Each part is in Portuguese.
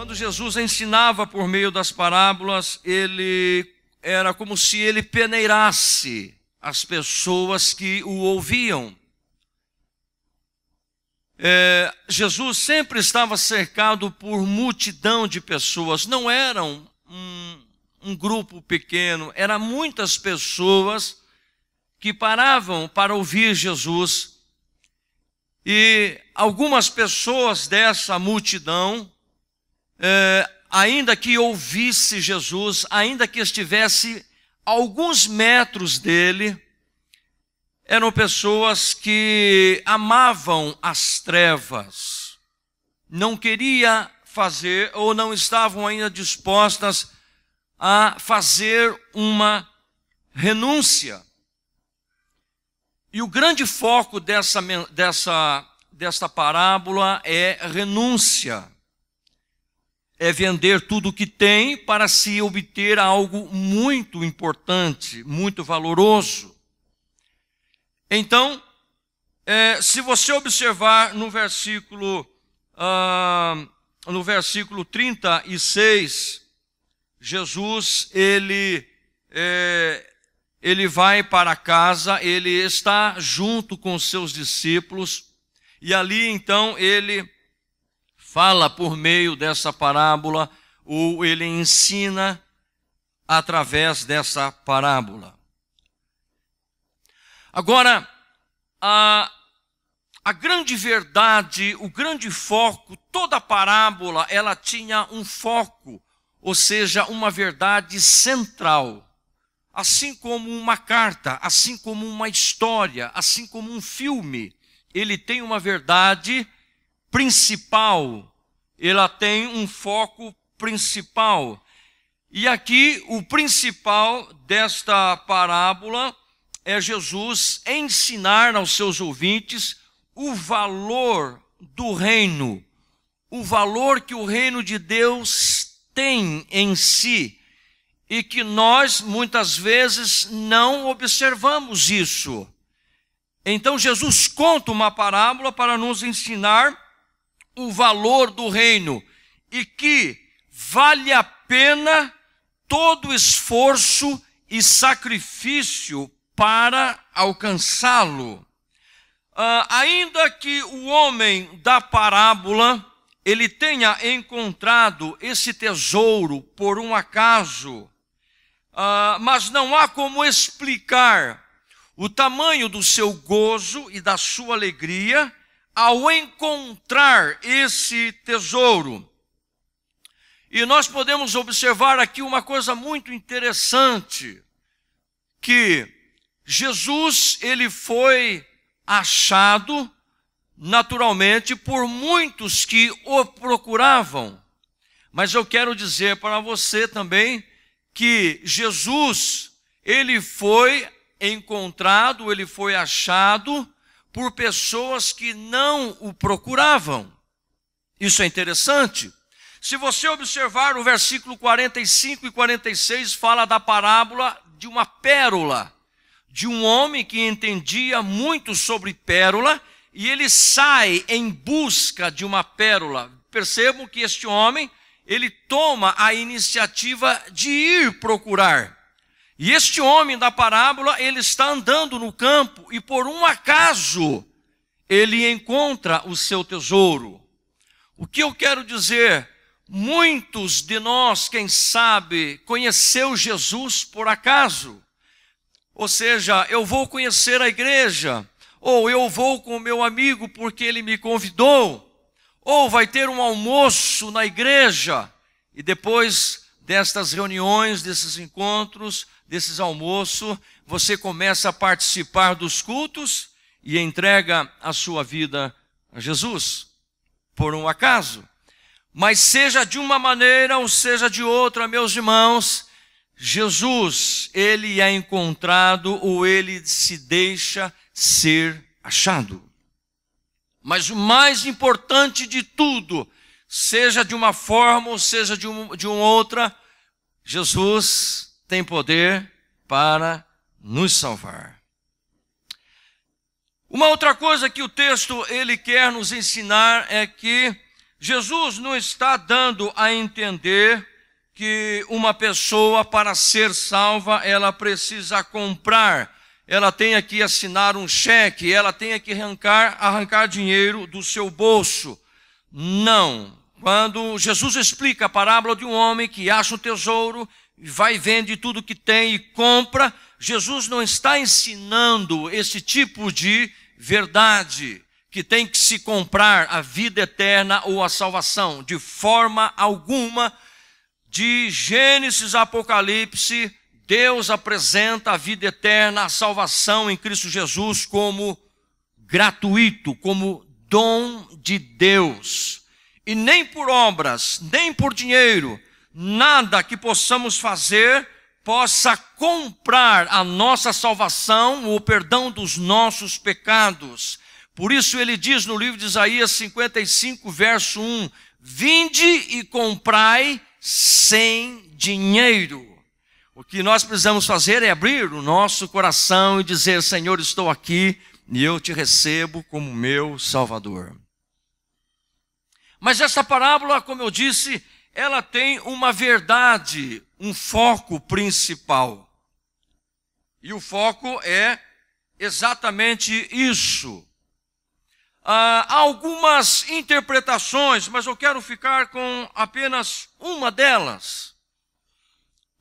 Quando Jesus ensinava por meio das parábolas, ele era como se ele peneirasse as pessoas que o ouviam. É, Jesus sempre estava cercado por multidão de pessoas, não eram um, um grupo pequeno, eram muitas pessoas que paravam para ouvir Jesus. E algumas pessoas dessa multidão eh, ainda que ouvisse Jesus, ainda que estivesse alguns metros dele, eram pessoas que amavam as trevas, não queria fazer ou não estavam ainda dispostas a fazer uma renúncia. E o grande foco dessa, dessa, dessa parábola é renúncia é vender tudo o que tem para se obter algo muito importante, muito valoroso. Então, é, se você observar no versículo, ah, no versículo 36, Jesus, ele, é, ele vai para casa, ele está junto com seus discípulos, e ali então ele fala por meio dessa parábola ou ele ensina através dessa parábola. Agora, a, a grande verdade, o grande foco, toda parábola, ela tinha um foco, ou seja, uma verdade central. Assim como uma carta, assim como uma história, assim como um filme, ele tem uma verdade central principal, ela tem um foco principal. E aqui o principal desta parábola é Jesus ensinar aos seus ouvintes o valor do reino, o valor que o reino de Deus tem em si e que nós muitas vezes não observamos isso. Então Jesus conta uma parábola para nos ensinar o valor do reino e que vale a pena todo esforço e sacrifício para alcançá-lo. Uh, ainda que o homem da parábola ele tenha encontrado esse tesouro por um acaso, uh, mas não há como explicar o tamanho do seu gozo e da sua alegria ao encontrar esse tesouro. E nós podemos observar aqui uma coisa muito interessante, que Jesus ele foi achado naturalmente por muitos que o procuravam. Mas eu quero dizer para você também que Jesus ele foi encontrado, ele foi achado por pessoas que não o procuravam. Isso é interessante. Se você observar o versículo 45 e 46, fala da parábola de uma pérola, de um homem que entendia muito sobre pérola e ele sai em busca de uma pérola. Percebam que este homem, ele toma a iniciativa de ir procurar. E este homem da parábola, ele está andando no campo e por um acaso ele encontra o seu tesouro. O que eu quero dizer, muitos de nós, quem sabe, conheceu Jesus por acaso. Ou seja, eu vou conhecer a igreja, ou eu vou com o meu amigo porque ele me convidou, ou vai ter um almoço na igreja e depois destas reuniões, desses encontros, desses almoços, você começa a participar dos cultos e entrega a sua vida a Jesus, por um acaso. Mas seja de uma maneira ou seja de outra, meus irmãos, Jesus, ele é encontrado ou ele se deixa ser achado. Mas o mais importante de tudo seja de uma forma ou seja de, um, de uma outra, Jesus tem poder para nos salvar. Uma outra coisa que o texto ele quer nos ensinar é que Jesus não está dando a entender que uma pessoa para ser salva ela precisa comprar, ela tem que assinar um cheque, ela tem que arrancar, arrancar dinheiro do seu bolso. Não, quando Jesus explica a parábola de um homem que acha um tesouro e vai vende tudo que tem e compra, Jesus não está ensinando esse tipo de verdade que tem que se comprar a vida eterna ou a salvação, de forma alguma. De Gênesis a Apocalipse, Deus apresenta a vida eterna, a salvação em Cristo Jesus como gratuito, como dom de Deus e nem por obras, nem por dinheiro, nada que possamos fazer possa comprar a nossa salvação ou o perdão dos nossos pecados. Por isso ele diz no livro de Isaías 55, verso 1: Vinde e comprai sem dinheiro. O que nós precisamos fazer é abrir o nosso coração e dizer: Senhor, estou aqui e eu te recebo como meu Salvador. Mas essa parábola, como eu disse, ela tem uma verdade, um foco principal. E o foco é exatamente isso. Há ah, algumas interpretações, mas eu quero ficar com apenas uma delas.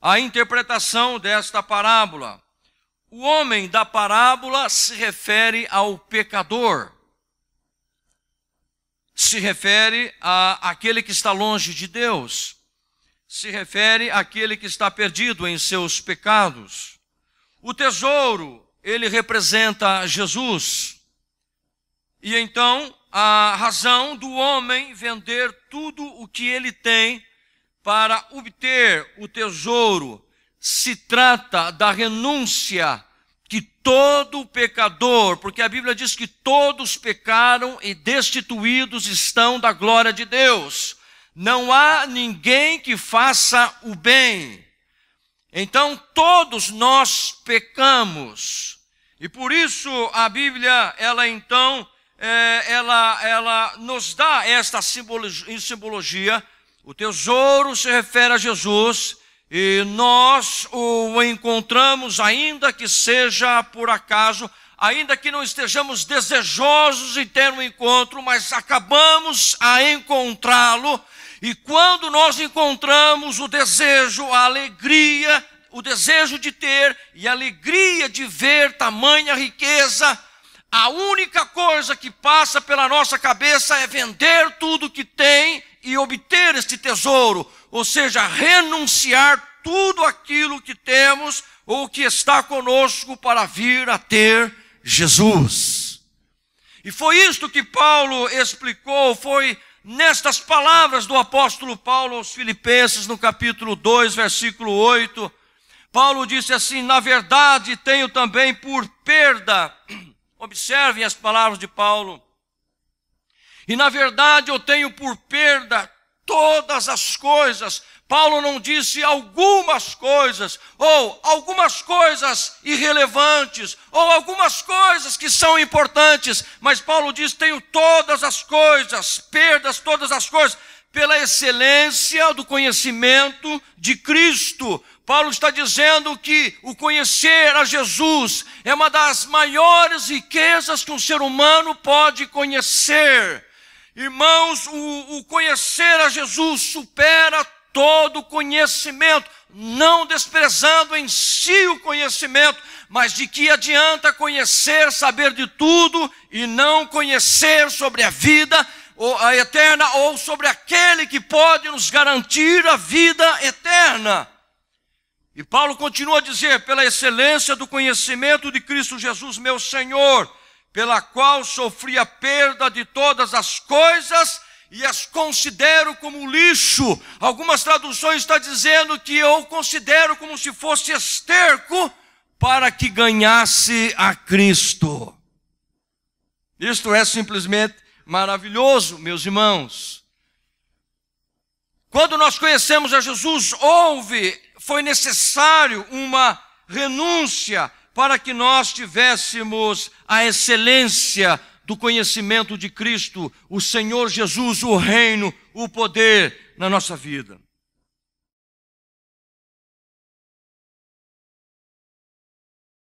A interpretação desta parábola. O homem da parábola se refere ao pecador se refere a aquele que está longe de Deus, se refere àquele que está perdido em seus pecados. O tesouro, ele representa Jesus. E então, a razão do homem vender tudo o que ele tem para obter o tesouro se trata da renúncia que todo pecador, porque a Bíblia diz que todos pecaram e destituídos estão da glória de Deus. Não há ninguém que faça o bem. Então todos nós pecamos. E por isso a Bíblia, ela então, é, ela, ela nos dá esta simbologia. O tesouro se refere a Jesus, e nós o encontramos, ainda que seja por acaso, ainda que não estejamos desejosos de ter um encontro, mas acabamos a encontrá-lo. E quando nós encontramos o desejo, a alegria, o desejo de ter e a alegria de ver tamanha riqueza, a única coisa que passa pela nossa cabeça é vender tudo que tem e obter este tesouro ou seja, renunciar tudo aquilo que temos ou que está conosco para vir a ter Jesus. E foi isto que Paulo explicou, foi nestas palavras do apóstolo Paulo aos Filipenses, no capítulo 2, versículo 8. Paulo disse assim: Na verdade, tenho também por perda, observem as palavras de Paulo, e na verdade eu tenho por perda todas as coisas. Paulo não disse algumas coisas, ou algumas coisas irrelevantes, ou algumas coisas que são importantes, mas Paulo diz: tenho todas as coisas, perdas todas as coisas, pela excelência do conhecimento de Cristo. Paulo está dizendo que o conhecer a Jesus é uma das maiores riquezas que um ser humano pode conhecer. Irmãos, o, o conhecer a Jesus supera todo conhecimento, não desprezando em si o conhecimento, mas de que adianta conhecer, saber de tudo e não conhecer sobre a vida ou a eterna ou sobre aquele que pode nos garantir a vida eterna. E Paulo continua a dizer: pela excelência do conhecimento de Cristo Jesus, meu Senhor, pela qual sofri a perda de todas as coisas e as considero como lixo. Algumas traduções estão dizendo que eu considero como se fosse esterco para que ganhasse a Cristo. Isto é simplesmente maravilhoso, meus irmãos. Quando nós conhecemos a Jesus, houve, foi necessário uma renúncia, para que nós tivéssemos a excelência do conhecimento de Cristo, o Senhor Jesus, o reino, o poder na nossa vida.